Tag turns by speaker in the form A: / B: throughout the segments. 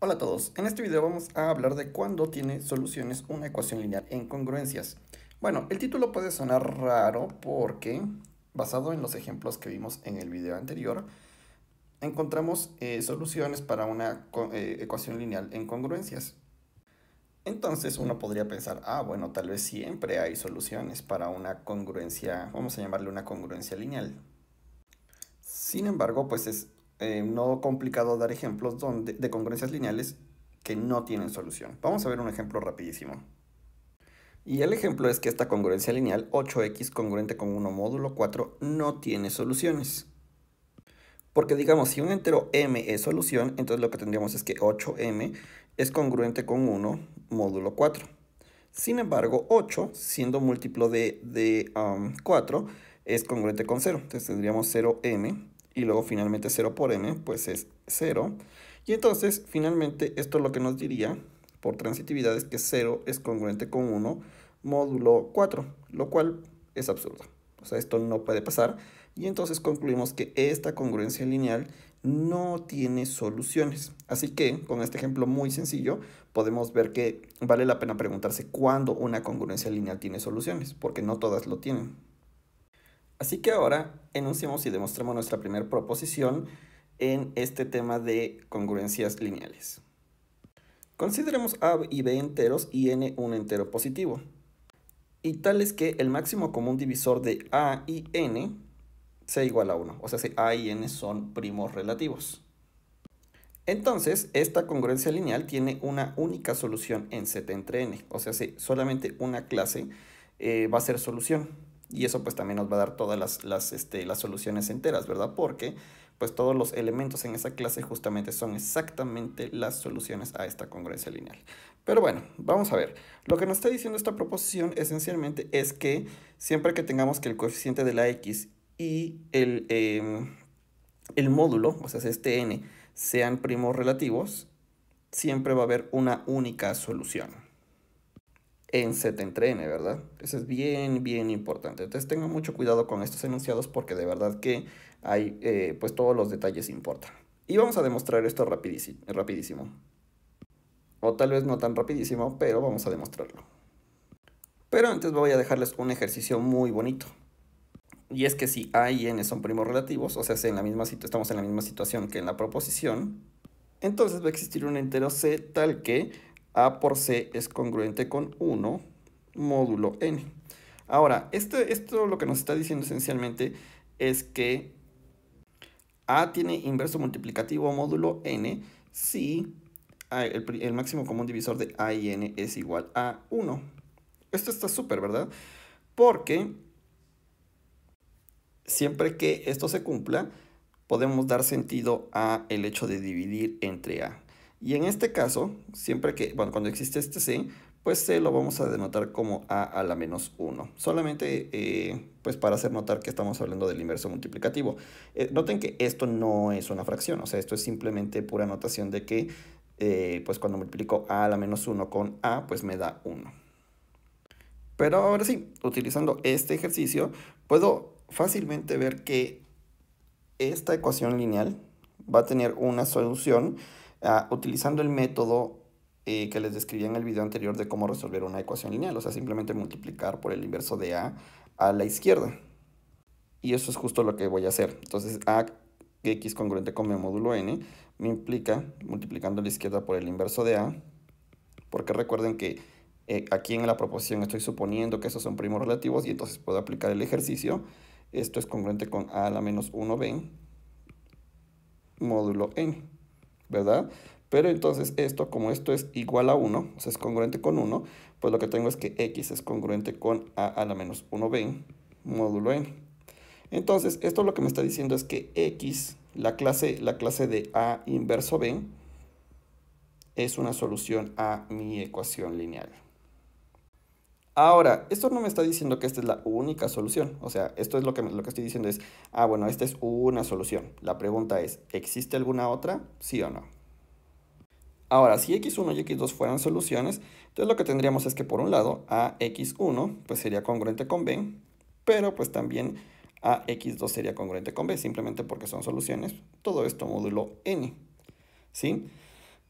A: Hola a todos, en este video vamos a hablar de cuándo tiene soluciones una ecuación lineal en congruencias. Bueno, el título puede sonar raro porque, basado en los ejemplos que vimos en el video anterior, encontramos eh, soluciones para una eh, ecuación lineal en congruencias. Entonces uno podría pensar, ah, bueno, tal vez siempre hay soluciones para una congruencia, vamos a llamarle una congruencia lineal. Sin embargo, pues es eh, no complicado dar ejemplos donde, de congruencias lineales que no tienen solución. Vamos a ver un ejemplo rapidísimo. Y el ejemplo es que esta congruencia lineal 8x congruente con 1 módulo 4 no tiene soluciones. Porque digamos, si un entero m es solución, entonces lo que tendríamos es que 8m es congruente con 1 módulo 4. Sin embargo, 8, siendo múltiplo de, de 4, um, es congruente con 0. Entonces tendríamos 0m y luego finalmente 0 por n, pues es 0. Y entonces, finalmente, esto es lo que nos diría por transitividad es que 0 es congruente con 1 módulo 4, lo cual es absurdo. O sea, esto no puede pasar. Y entonces concluimos que esta congruencia lineal no tiene soluciones. Así que, con este ejemplo muy sencillo, podemos ver que vale la pena preguntarse cuándo una congruencia lineal tiene soluciones, porque no todas lo tienen. Así que ahora enunciamos y demostremos nuestra primera proposición en este tema de congruencias lineales. Consideremos A y B enteros y N un entero positivo. Y tal es que el máximo común divisor de A y N sea igual a 1. O sea, si A y N son primos relativos. Entonces, esta congruencia lineal tiene una única solución en Z entre N. O sea, si solamente una clase eh, va a ser solución. Y eso pues también nos va a dar todas este, las, soluciones enteras, ¿verdad? Porque pues todos los elementos en esa clase justamente son exactamente las soluciones a esta congruencia lineal. Pero bueno, vamos a ver. Lo que nos está diciendo esta proposición esencialmente es que siempre que tengamos que el coeficiente de la x y el, em, el módulo, o sea, este n, sean primos relativos, siempre va a haber una única solución en se entre N, ¿verdad? Eso es bien, bien importante. Entonces tengan mucho cuidado con estos enunciados porque de verdad que hay, eh, pues todos los detalles importan. Y vamos a demostrar esto rapidísimo. O tal vez no tan rapidísimo, pero vamos a demostrarlo. Pero antes voy a dejarles un ejercicio muy bonito. Y es que si A y N son primos relativos, o sea, si en la misma estamos en la misma situación que en la proposición, entonces va a existir un entero C tal que a por C es congruente con 1 módulo N. Ahora, esto, esto lo que nos está diciendo esencialmente es que A tiene inverso multiplicativo módulo N si el, máximo común divisor de A y N es igual a 1. Esto está súper, ¿verdad? Porque siempre que esto se cumpla, podemos dar sentido a el hecho de dividir entre A y en este caso, siempre que, bueno, cuando existe este C, pues c lo vamos a denotar como A a la menos 1. Solamente eh, pues para hacer notar que estamos hablando del inverso multiplicativo. Eh, noten que esto no es una fracción, o sea, esto es simplemente pura notación de que eh, pues cuando multiplico A a la menos 1 con A, pues me da 1. Pero ahora sí, utilizando este ejercicio, puedo fácilmente ver que esta ecuación lineal va a tener una solución Ah, utilizando el método eh, que les describí en el video anterior de cómo resolver una ecuación lineal, o sea, simplemente multiplicar por el inverso de A a la izquierda. Y eso es justo lo que voy a hacer. Entonces, A x congruente con mi módulo n me implica multiplicando la izquierda por el inverso de A, porque recuerden que eh, aquí en la proposición estoy suponiendo que esos son primos relativos y entonces puedo aplicar el ejercicio. Esto es congruente con A a la menos 1b módulo n. ¿verdad? Pero entonces esto, como esto es igual a 1, o sea, es congruente con 1, pues lo que tengo es que x es congruente con a a la menos 1b módulo n. Entonces, esto lo que me está diciendo es que x, la clase, la clase de a inverso b, es una solución a mi ecuación lineal. Ahora, esto no me está diciendo que esta es la única solución. O sea, esto es lo que, lo que estoy diciendo es, ah, bueno, esta es una solución. La pregunta es, ¿existe alguna otra? Sí o no. Ahora, si x1 y x2 fueran soluciones, entonces lo que tendríamos es que por un lado, ax1 pues sería congruente con b, pero pues también ax2 sería congruente con b, simplemente porque son soluciones. Todo esto módulo n, ¿sí?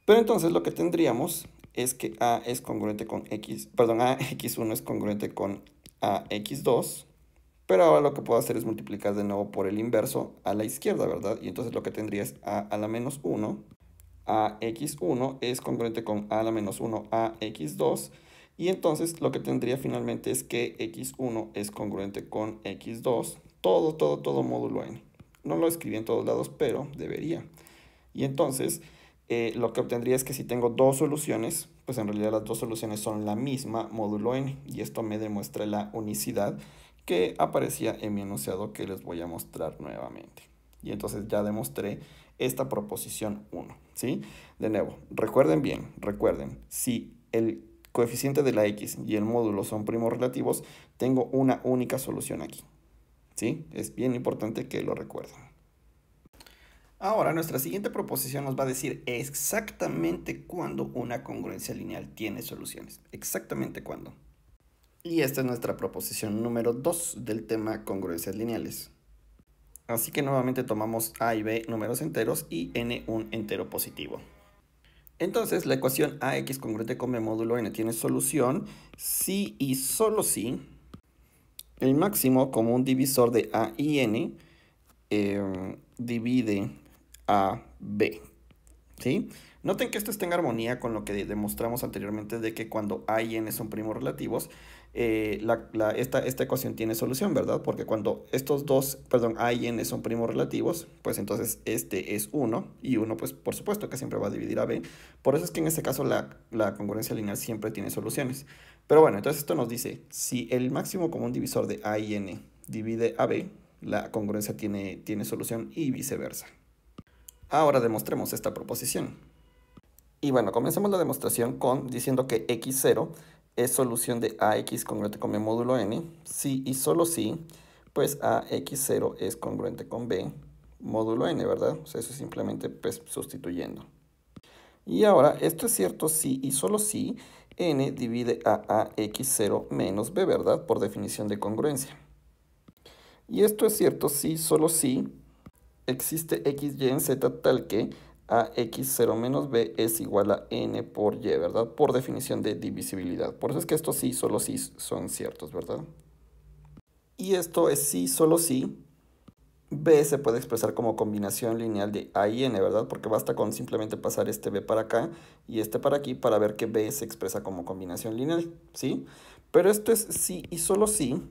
A: Pero entonces lo que tendríamos es que A es congruente con X, perdón, x 1 es congruente con x 2 pero ahora lo que puedo hacer es multiplicar de nuevo por el inverso a la izquierda, ¿verdad? Y entonces lo que tendría es A a la menos 1, AX1 es congruente con A a la menos 1, AX2, y entonces lo que tendría finalmente es que X1 es congruente con X2, todo, todo, todo módulo N. No lo escribí en todos lados, pero debería. Y entonces eh, lo que obtendría es que si tengo dos soluciones, pues en realidad las dos soluciones son la misma módulo n, y esto me demuestra la unicidad que aparecía en mi enunciado que les voy a mostrar nuevamente. Y entonces ya demostré esta proposición 1, ¿sí? De nuevo, recuerden bien, recuerden, si el coeficiente de la x y el módulo son primos relativos, tengo una única solución aquí, ¿sí? Es bien importante que lo recuerden. Ahora, nuestra siguiente proposición nos va a decir exactamente cuándo una congruencia lineal tiene soluciones. Exactamente cuándo. Y esta es nuestra proposición número 2 del tema congruencias lineales. Así que nuevamente tomamos A y B números enteros y N un entero positivo. Entonces, la ecuación AX congruente con B módulo N tiene solución si y solo si el máximo común divisor de A y N eh, divide a, B. ¿Sí? Noten que esto está en armonía con lo que demostramos anteriormente de que cuando A y N son primos relativos, eh, esta, ecuación tiene solución, ¿verdad? Porque cuando estos dos, perdón, A y N son primos relativos, pues entonces este es 1 y 1, pues por supuesto que siempre va a dividir a B. Por eso es que en este caso la, congruencia lineal siempre tiene soluciones. Pero bueno, entonces esto nos dice, si el máximo común divisor de A y N divide a B, la congruencia tiene, tiene solución y viceversa. Ahora demostremos esta proposición. Y bueno, comencemos la demostración con diciendo que x0 es solución de ax congruente con b módulo n, si y solo si, pues ax0 es congruente con b módulo n, ¿verdad? O sea, eso es simplemente pues, sustituyendo. Y ahora, esto es cierto si y solo si n divide a ax0 menos b, ¿verdad? Por definición de congruencia. Y esto es cierto si, y solo si existe x, y en z tal que ax0 menos b es igual a n por y, ¿verdad? Por definición de divisibilidad. Por eso es que estos sí, solo sí son ciertos, ¿verdad? Y esto es sí, solo sí. B se puede expresar como combinación lineal de A y N, ¿verdad? Porque basta con simplemente pasar este B para acá y este para aquí para ver que B se expresa como combinación lineal, ¿sí? Pero esto es sí y solo sí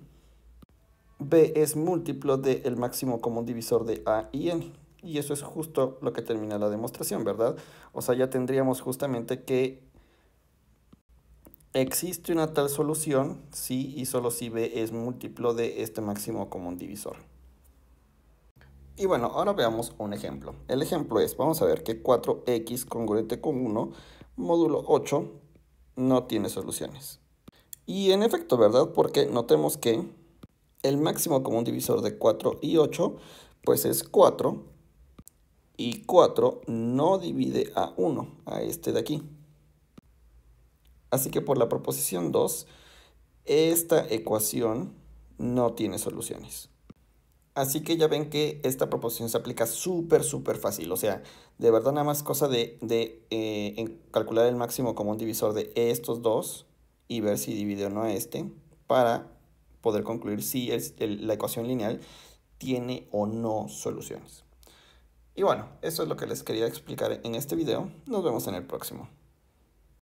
A: B es múltiplo del el máximo común divisor de A y N. Y eso es justo lo que termina la demostración, ¿verdad? O sea, ya tendríamos justamente que existe una tal solución si y solo si B es múltiplo de este máximo común divisor. Y bueno, ahora veamos un ejemplo. El ejemplo es, vamos a ver que 4x congruente con 1, módulo 8, no tiene soluciones. Y en efecto, ¿verdad? Porque notemos que el máximo común divisor de 4 y 8, pues es 4. Y 4 no divide a 1, a este de aquí. Así que por la proposición 2, esta ecuación no tiene soluciones. Así que ya ven que esta proposición se aplica súper, súper fácil. O sea, de verdad nada más cosa de, eh, calcular el máximo común divisor de estos dos y ver si divide o no a este para poder concluir si la ecuación lineal tiene o no soluciones. Y bueno, eso es lo que les quería explicar en este video. Nos vemos en el próximo.